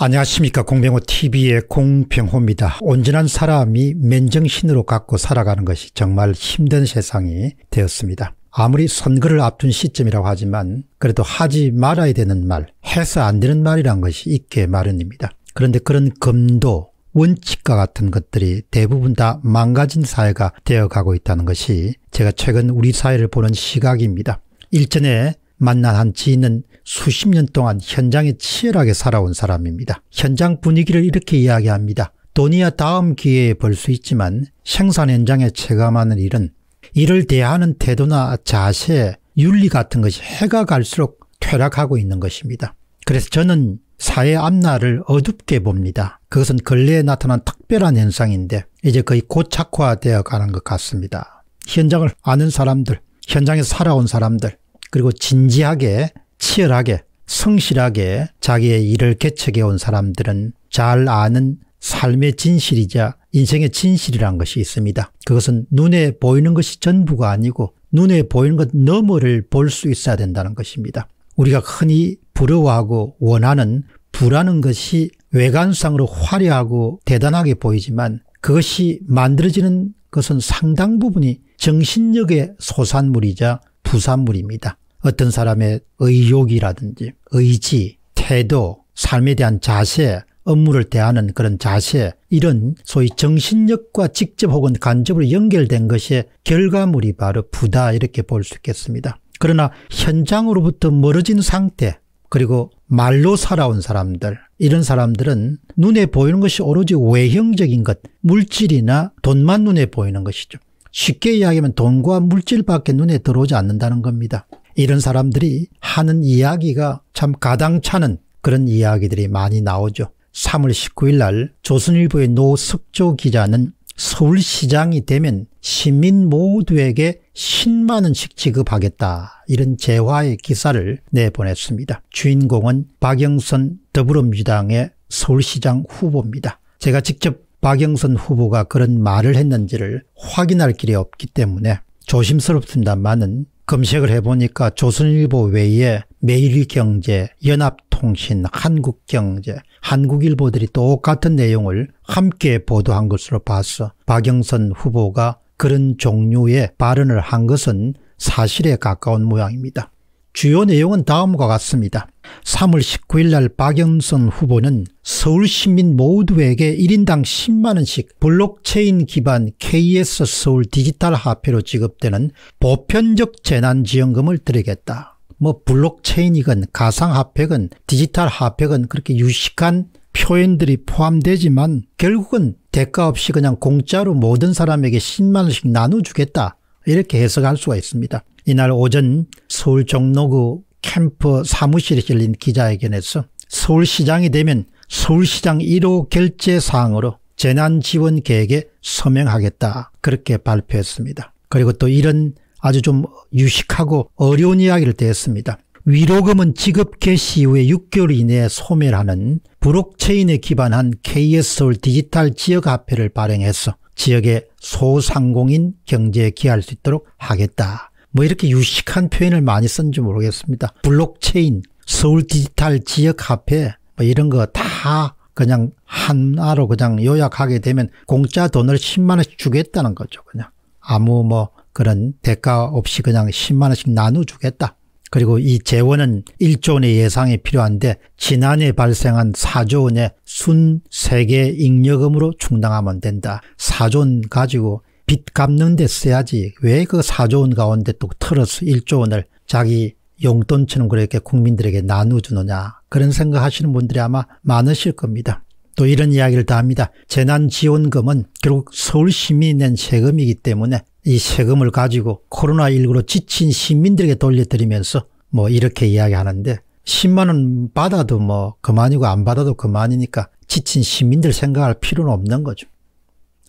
안녕하십니까 공병호 TV의 공병호입니다. 온전한 사람이 맨정신으로 갖고 살아가는 것이 정말 힘든 세상이 되었습니다. 아무리 선거를 앞둔 시점이라고 하지만 그래도 하지 말아야 되는 말, 해서 안 되는 말이란 것이 있게 마련입니다. 그런데 그런 금도, 원칙과 같은 것들이 대부분 다 망가진 사회가 되어가고 있다는 것이 제가 최근 우리 사회를 보는 시각입니다. 일전에 만난 한 지인은 수십 년 동안 현장에 치열하게 살아온 사람입니다. 현장 분위기를 이렇게 이야기합니다. 돈이야 다음 기회에 벌 수 있지만 생산 현장에 체감하는 일은 이를 대하는 태도나 자세, 윤리 같은 것이 해가 갈수록 퇴락하고 있는 것입니다. 그래서 저는 사회 앞날을 어둡게 봅니다. 그것은 근래에 나타난 특별한 현상인데 이제 거의 고착화되어 가는 것 같습니다. 현장을 아는 사람들, 현장에 살아온 사람들, 그리고 진지하게 치열하게 성실하게 자기의 일을 개척해 온 사람들은 잘 아는 삶의 진실이자 인생의 진실이란 것이 있습니다. 그것은 눈에 보이는 것이 전부가 아니고 눈에 보이는 것 너머를 볼 수 있어야 된다는 것입니다. 우리가 흔히 부러워하고 원하는 부라는 것이 외관상으로 화려하고 대단하게 보이지만 그것이 만들어지는 것은 상당 부분이 정신력의 소산물이자 부산물입니다. 어떤 사람의 의욕이라든지 의지, 태도, 삶에 대한 자세, 업무를 대하는 그런 자세 이런 소위 정신력과 직접 혹은 간접으로 연결된 것의 결과물이 바로 부다 이렇게 볼 수 있겠습니다. 그러나 현장으로부터 멀어진 상태 그리고 말로 살아온 사람들 이런 사람들은 눈에 보이는 것이 오로지 외형적인 것 물질이나 돈만 눈에 보이는 것이죠. 쉽게 이야기하면 돈과 물질밖에 눈에 들어오지 않는다는 겁니다. 이런 사람들이 하는 이야기가 참 가당차는 그런 이야기들이 많이 나오죠. 3월 19일 날 조선일보의 노석조 기자는 서울시장이 되면 시민 모두에게 10만 원씩 지급하겠다 이런 재화의 기사를 내보냈습니다. 주인공은 박영선 더불어민주당의 서울시장 후보입니다. 제가 직접 박영선 후보가 그런 말을 했는지를 확인할 길이 없기 때문에 조심스럽습니다만은 검색을 해보니까 조선일보 외에 매일경제, 연합통신, 한국경제, 한국일보들이 똑같은 내용을 함께 보도한 것으로 봐서 박영선 후보가 그런 종류의 발언을 한 것은 사실에 가까운 모양입니다. 주요 내용은 다음과 같습니다. 3월 19일 날 박영선 후보는 서울 시민 모두에게 1인당 10만원씩 블록체인 기반 KS 서울 디지털 화폐로 지급되는 보편적 재난지원금을 드리겠다. 뭐 블록체인이건 가상화폐건 디지털 화폐건 그렇게 유식한 표현들이 포함되지만 결국은 대가 없이 그냥 공짜로 모든 사람에게 10만원씩 나눠주겠다 이렇게 해석할 수가 있습니다. 이날 오전 서울 종로구 캠프 사무실에 실린 기자회견에서 서울시장이 되면 서울시장 1호 결제사항으로 재난지원 계획에 서명하겠다 그렇게 발표했습니다. 그리고 또 이런 아주 좀 유식하고 어려운 이야기를 대했습니다. 위로금은 지급 개시 후에 6개월 이내에 소멸하는 브록체인에 기반한 KS 서울 디지털 지역화폐를 발행해서 지역의 소상공인 경제에 기여할 수 있도록 하겠다. 뭐 이렇게 유식한 표현을 많이 쓴지 모르겠습니다. 블록체인, 서울 디지털 지역 화폐 뭐 이런 거 다 그냥 하나로 그냥 요약하게 되면 공짜 돈을 10만 원씩 주겠다는 거죠. 그냥 아무 뭐 그런 대가 없이 그냥 10만 원씩 나눠주겠다. 그리고 이 재원은 1조 원의 예상이 필요한데 지난해 발생한 4조 원의 순 세계 잉여금으로 충당하면 된다. 4조 원 가지고 빚 갚는 데 써야지 왜 그 4조 원 가운데 또 털어서 1조 원을 자기 용돈처럼 그렇게 국민들에게 나눠주느냐 그런 생각하시는 분들이 아마 많으실 겁니다. 또 이런 이야기를 다 합니다. 재난지원금은 결국 서울시민이 낸 세금이기 때문에 이 세금을 가지고 코로나19로 지친 시민들에게 돌려드리면서 뭐 이렇게 이야기하는데 10만 원 받아도 뭐 그만이고 안 받아도 그만이니까 지친 시민들 생각할 필요는 없는 거죠.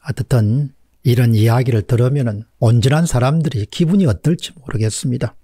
어쨌든 이런 이야기를 들으면 온전한 사람들이 기분이 어떨지 모르겠습니다.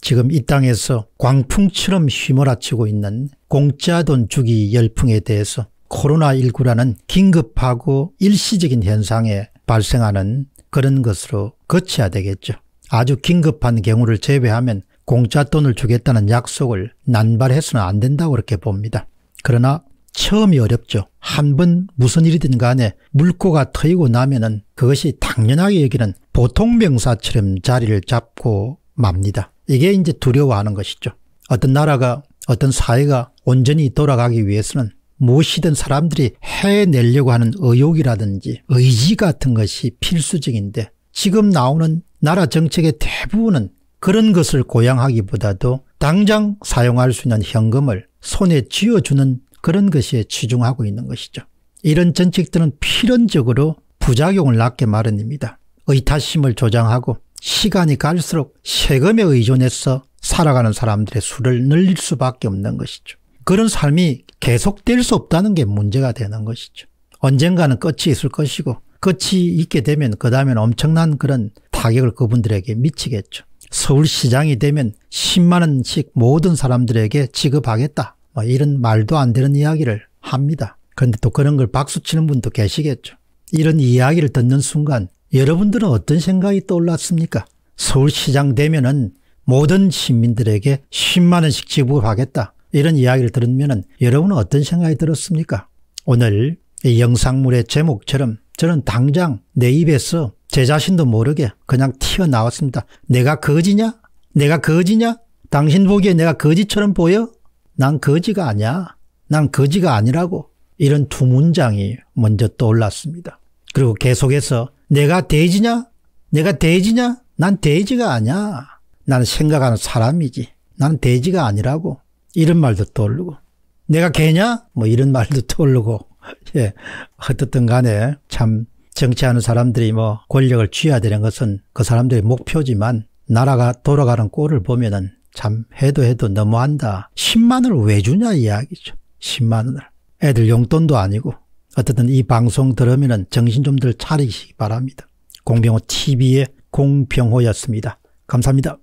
지금 이 땅에서 광풍처럼 휘몰아치고 있는 공짜 돈 주기 열풍에 대해서 코로나19라는 긴급하고 일시적인 현상에 발생하는 그런 것으로 거쳐야 되겠죠. 아주 긴급한 경우를 제외하면 공짜 돈을 주겠다는 약속을 난발해서는 안 된다고 그렇게 봅니다. 그러나 처음이 어렵죠. 한 번 무슨 일이든 간에 물꼬가 트이고 나면은 그것이 당연하게 여기는 보통 명사처럼 자리를 잡고 맙니다. 이게 이제 두려워하는 것이죠. 어떤 나라가 어떤 사회가 온전히 돌아가기 위해서는 무엇이든 사람들이 해내려고 하는 의욕이라든지 의지 같은 것이 필수적인데 지금 나오는 나라 정책의 대부분은 그런 것을 고양하기보다도 당장 사용할 수 있는 현금을 손에 쥐어주는 그런 것에 치중하고 있는 것이죠. 이런 전책들은 필연적으로 부작용을 낳게 마련입니다. 의타심을 조장하고 시간이 갈수록 세금에 의존해서 살아가는 사람들의 수를 늘릴 수밖에 없는 것이죠. 그런 삶이 계속될 수 없다는 게 문제가 되는 것이죠. 언젠가는 끝이 있을 것이고 끝이 있게 되면 그 다음엔 엄청난 그런 타격을 그분들에게 미치겠죠. 서울시장이 되면 10만 원씩 모든 사람들에게 지급하겠다. 뭐 이런 말도 안 되는 이야기를 합니다. 그런데 또 그런 걸 박수치는 분도 계시겠죠. 이런 이야기를 듣는 순간 여러분들은 어떤 생각이 떠올랐습니까? 서울시장 되면은 모든 시민들에게 10만 원씩 지급하겠다. 이런 이야기를 들으면 여러분은 어떤 생각이 들었습니까? 오늘 이 영상물의 제목처럼 저는 당장 내 입에서 제 자신도 모르게 그냥 튀어나왔습니다. 내가 거지냐? 내가 거지냐? 당신 보기에 내가 거지처럼 보여? 난 거지가 아니야. 난 거지가 아니라고. 이런 두 문장이 먼저 떠올랐습니다. 그리고 계속해서 내가 돼지냐? 내가 돼지냐? 난 돼지가 아니야. 나는 생각하는 사람이지. 나는 돼지가 아니라고. 이런 말도 떠오르고. 내가 개냐? 뭐 이런 말도 떠오르고. 예. 어떻든 간에 참 정치하는 사람들이 뭐 권력을 취해야 되는 것은 그 사람들의 목표지만 나라가 돌아가는 꼴을 보면은 참 해도 해도 너무한다. 10만 원을 왜 주냐 이야기죠. 10만 원을. 애들 용돈도 아니고 어쨌든 이 방송 들으면 정신 좀 들 차리시기 바랍니다. 공병호 TV의 공병호였습니다. 감사합니다.